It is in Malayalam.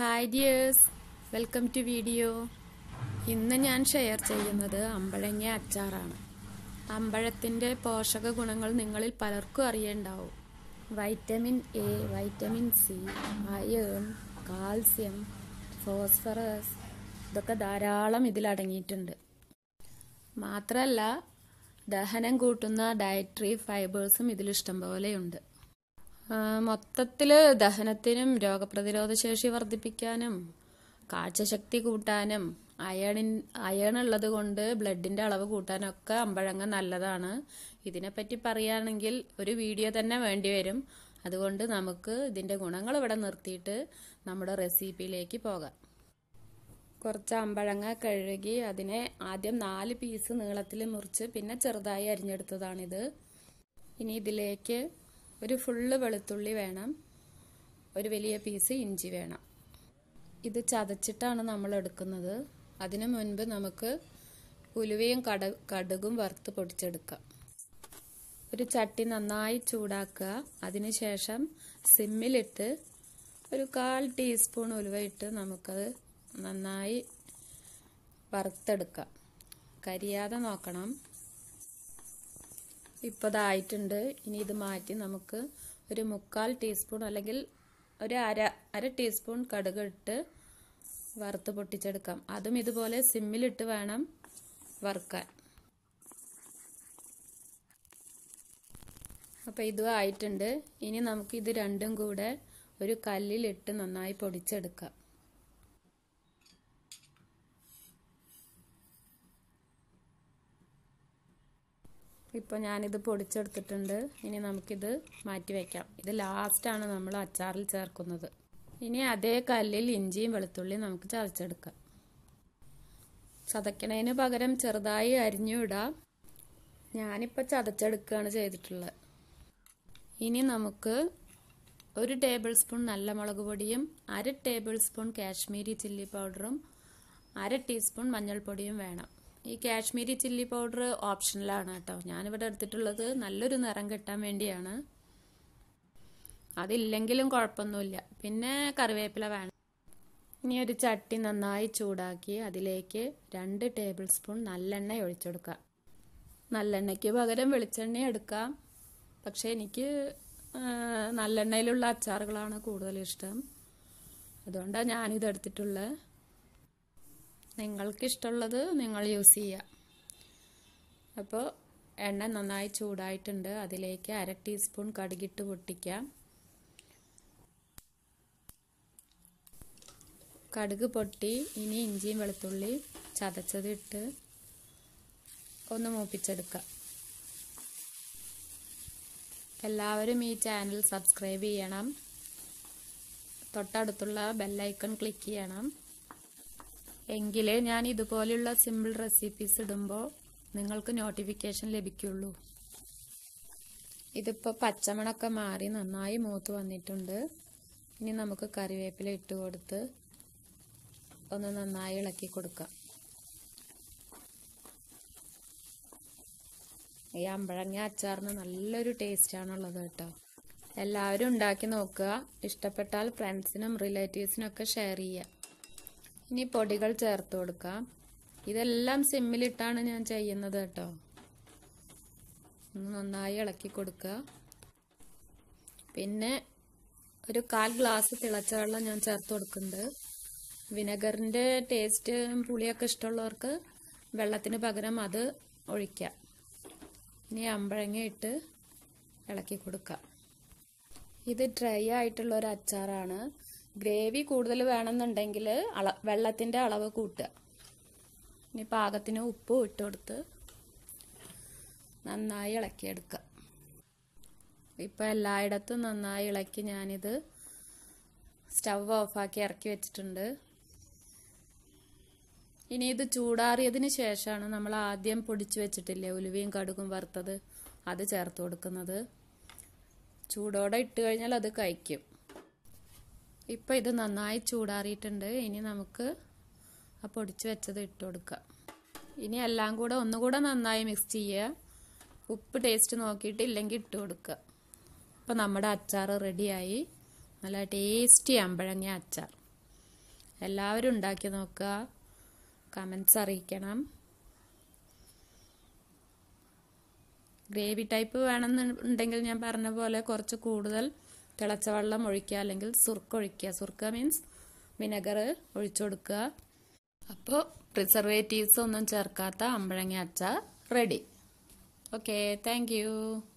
hi dears welcome to video ഇന്ന് ഞാൻ ഷെയർ ചെയ്യുന്നത് അമ്പഴങ്ങ അച്ചാറാണ് അമ്പഴത്തിൻ്റെ പോഷക ഗുണങ്ങൾ നിങ്ങളിൽ പലർക്കും അറിയേണ്ടാവും vitamin A vitamin C iron calcium phosphorus ഇതൊക്കെ ധാരാളം ഇതിലടങ്ങിയിട്ടുണ്ട് മാത്രമല്ല ദഹനം കൂട്ടുന്ന ഡയറ്ററി ഫൈബേഴ്സും ഇതിലിഷ്ടം പോലെയുണ്ട് മൊത്തത്തിൽ ദഹനത്തിനും രോഗപ്രതിരോധ ശേഷി വർദ്ധിപ്പിക്കാനും കാഴ്ചശക്തി കൂട്ടാനും അയണിൻ അയൺ ഉള്ളത് കൊണ്ട് ബ്ലഡിന്റെ അളവ് കൂട്ടാനൊക്കെ അമ്പഴങ്ങ നല്ലതാണ് ഇതിനെപ്പറ്റി പറയുകയാണെങ്കിൽ ഒരു വീഡിയോ തന്നെ വേണ്ടി വരും അതുകൊണ്ട് നമുക്ക് ഇതിന്റെ ഗുണങ്ങൾ ഇവിടെ നിർത്തിയിട്ട് നമ്മുടെ റെസിപ്പിയിലേക്ക് പോകാം കുറച്ച് അമ്പഴങ്ങ കഴുകി അതിനെ ആദ്യം നാല് പീസ് നീളത്തിൽ മുറിച്ച് പിന്നെ ചെറുതായി അരിഞ്ഞെടുത്തതാണിത് ഇനി ഇതിലേക്ക് ഒരു ഫുള്ള് വെളുത്തുള്ളി വേണം ഒരു വലിയ പീസ് ഇഞ്ചി വേണം ഇത് ചതച്ചിട്ടാണ് നമ്മൾ എടുക്കുന്നത് അതിനു മുൻപ് നമുക്ക് ഉലുവയും കട കടുകും വറുത്ത് പൊടിച്ചെടുക്കാം ഒരു ചട്ടി നന്നായി ചൂടാക്കുക അതിനുശേഷം സിമ്മിലിട്ട് ഒരു കാൽ ടീസ്പൂൺ ഉലുവയിട്ട് നമുക്കത് നന്നായി വറുത്തെടുക്കാം കരിയാതെ നോക്കണം ഇപ്പോൾ ഇതായിട്ടുണ്ട് ഇനി ഇത് മാറ്റി നമുക്ക് ഒരു മുക്കാൽ ടീസ്പൂൺ അല്ലെങ്കിൽ ഒരു അര അര ടീസ്പൂൺ കടുക് ഇട്ട് വറുത്ത് പൊട്ടിച്ചെടുക്കാം അതും ഇതുപോലെ സിമ്മിലിട്ട് വേണം വറുക്കാൻ അപ്പോൾ ഇതും ആയിട്ടുണ്ട് ഇനി നമുക്ക് ഇത് രണ്ടും കൂടെ ഒരു കല്ലിലിട്ട് നന്നായി പൊടിച്ചെടുക്കാം ഇപ്പോൾ ഞാനിത് പൊടിച്ചെടുത്തിട്ടുണ്ട് ഇനി നമുക്കിത് മാറ്റി വയ്ക്കാം ഇത് ലാസ്റ്റാണ് നമ്മൾ അച്ചാറിൽ ചേർക്കുന്നത് ഇനി അതേ കല്ലിൽ ഇഞ്ചിയും വെളുത്തുള്ളിയും നമുക്ക് ചതച്ചെടുക്കാം ചതയ്ക്കണതിന് പകരം ചെറുതായി അരിഞ്ഞുവിടാം ഞാനിപ്പോൾ ചതച്ചെടുക്കുകയാണ് ചെയ്തിട്ടുള്ളത് ഇനി നമുക്ക് ഒരു ടേബിൾ സ്പൂൺ നല്ല മുളക് പൊടിയും അര ടേബിൾ സ്പൂൺ കാശ്മീരി ചില്ലി പൗഡറും അര ടീസ്പൂൺ മഞ്ഞൾപ്പൊടിയും വേണം ഈ കാശ്മീരി ചില്ലി പൗഡർ ഓപ്ഷണലാണ് കേട്ടോ ഞാനിവിടെ എടുത്തിട്ടുള്ളത് നല്ലൊരു നിറം കിട്ടാൻ വേണ്ടിയാണ് അതില്ലെങ്കിലും കുഴപ്പമൊന്നുമില്ല പിന്നെ കറിവേപ്പില വേണം ഇനി ഒരു ചട്ടി നന്നായി ചൂടാക്കി അതിലേക്ക് രണ്ട് ടേബിൾ സ്പൂൺ നല്ലെണ്ണ ഒഴിച്ചെടുക്കുക നല്ലെണ്ണയ്ക്ക് പകരം വെളിച്ചെണ്ണ എടുക്കാം പക്ഷേ എനിക്ക് നല്ലെണ്ണയിലുള്ള അച്ചാറുകളാണ് കൂടുതൽ ഇഷ്ടം അതുകൊണ്ടാണ് ഞാനിത് എടുത്തിട്ടുള്ളത് നിങ്ങൾക്കിഷ്ടമുള്ളത് നിങ്ങൾ യൂസ് ചെയ്യുക അപ്പോൾ എണ്ണ നന്നായി ചൂടായിട്ടുണ്ട് അതിലേക്ക് അര ടീസ്പൂൺ കടുകിട്ട് പൊട്ടിക്കാം കടുക് പൊട്ടി ഇനി ഇഞ്ചിയും വെളുത്തുള്ളി ചതച്ചതിട്ട് ഒന്ന് മൂപ്പിച്ചെടുക്കാം എല്ലാവരും ഈ ചാനൽ സബ്സ്ക്രൈബ് ചെയ്യണം തൊട്ടടുത്തുള്ള ബെല്ലൈക്കൺ ക്ലിക്ക് ചെയ്യണം എങ്കിലേ ഞാൻ ഇതുപോലെയുള്ള സിമ്പിൾ റെസിപ്പീസ് ഇടുമ്പോൾ നിങ്ങൾക്ക് നോട്ടിഫിക്കേഷൻ ലഭിക്കുള്ളൂ ഇതിപ്പോൾ പച്ചമണൊക്കെ മാറി നന്നായി മൂത്ത് വന്നിട്ടുണ്ട് ഇനി നമുക്ക് കറിവേപ്പില ഇട്ട് കൊടുത്ത് ഒന്ന് നന്നായി ഇളക്കി കൊടുക്കാം ഈ അമ്പഴങ്ങ അച്ചാറിന് നല്ലൊരു ടേസ്റ്റാണുള്ളത് കേട്ടോ എല്ലാവരും ഉണ്ടാക്കി നോക്കുക ഇഷ്ടപ്പെട്ടാൽ ഫ്രണ്ട്സിനും റിലേറ്റീവ്സിനും ഒക്കെ ഷെയർ ചെയ്യുക ഇനി പൊടികൾ ചേർത്ത് കൊടുക്കാം ഇതെല്ലാം സിമ്മിലിട്ടാണ് ഞാൻ ചെയ്യുന്നത് കേട്ടോ നന്നായി ഇളക്കി കൊടുക്കുക പിന്നെ ഒരു കാൽ ഗ്ലാസ് തിളച്ച വെള്ളം ഞാൻ ചേർത്ത് കൊടുക്കുന്നുണ്ട് വിനെഗറിൻ്റെ ടേസ്റ്റ് പുളിയൊക്കെ ഇഷ്ടമുള്ളവർക്ക് വെള്ളത്തിന് പകരം അത് ഒഴിക്കാം ഇനി അമ്പഴങ്ങ ഇട്ട് ഇളക്കി കൊടുക്കാം ഇത് ഡ്രൈ ആയിട്ടുള്ള ഒരു അച്ചാറാണ് ഗ്രേവി കൂടുതൽ വേണമെന്നുണ്ടെങ്കിൽ അള വെള്ളത്തിൻ്റെ അളവ് കൂട്ടുക ഇനി പാകത്തിന് ഉപ്പ് ഇട്ട് കൊടുത്ത് നന്നായി ഇളക്കിയെടുക്കുക ഇപ്പം എല്ലായിടത്തും നന്നായി ഇളക്കി ഞാനിത് സ്റ്റവ് ഓഫാക്കി ഇറക്കി വെച്ചിട്ടുണ്ട് ഇനി ഇത് ചൂടാറിയതിന് ശേഷമാണ് നമ്മൾ ആദ്യം പൊടിച്ചു വെച്ചിട്ടില്ലേ ഉലുവയും കടുകും വറുത്തത് അത് ചേർത്ത് കൊടുക്കുന്നത് ചൂടോടെ ഇട്ട് കഴിഞ്ഞാൽ അത് കഴിക്കും ഇപ്പോൾ ഇത് നന്നായി ചൂടാറിയിട്ടുണ്ട് ഇനി നമുക്ക് ആ പൊടിച്ച് വെച്ചത് ഇട്ട് കൊടുക്കാം ഇനി എല്ലാം കൂടെ ഒന്നുകൂടെ നന്നായി മിക്സ് ചെയ്യുക ഉപ്പ് ടേസ്റ്റ് നോക്കിയിട്ട് ഇല്ലെങ്കിൽ ഇട്ട് കൊടുക്കുക അപ്പോൾ നമ്മുടെ അച്ചാർ റെഡിയായി നല്ല ടേസ്റ്റി അമ്പഴങ്ങ അച്ചാർ എല്ലാവരും ഉണ്ടാക്കി നോക്കുക കമൻസ് അറിയിക്കണം ഗ്രേവി ടൈപ്പ് വേണമെന്നുണ്ടെങ്കിൽ ഞാൻ പറഞ്ഞ പോലെ കുറച്ച് കൂടുതൽ തിളച്ച വെള്ളം ഒഴിക്കുക അല്ലെങ്കിൽ സുർക്ക ഒഴിക്കുക സുർക്ക മീൻസ് വിനെഗർ ഒഴിച്ചുകൊടുക്കുക അപ്പോൾ പ്രിസർവേറ്റീവ്സ് ഒന്നും ചേർക്കാത്ത അമ്പഴങ്ങ അച്ചാർ റെഡി ഓക്കെ താങ്ക്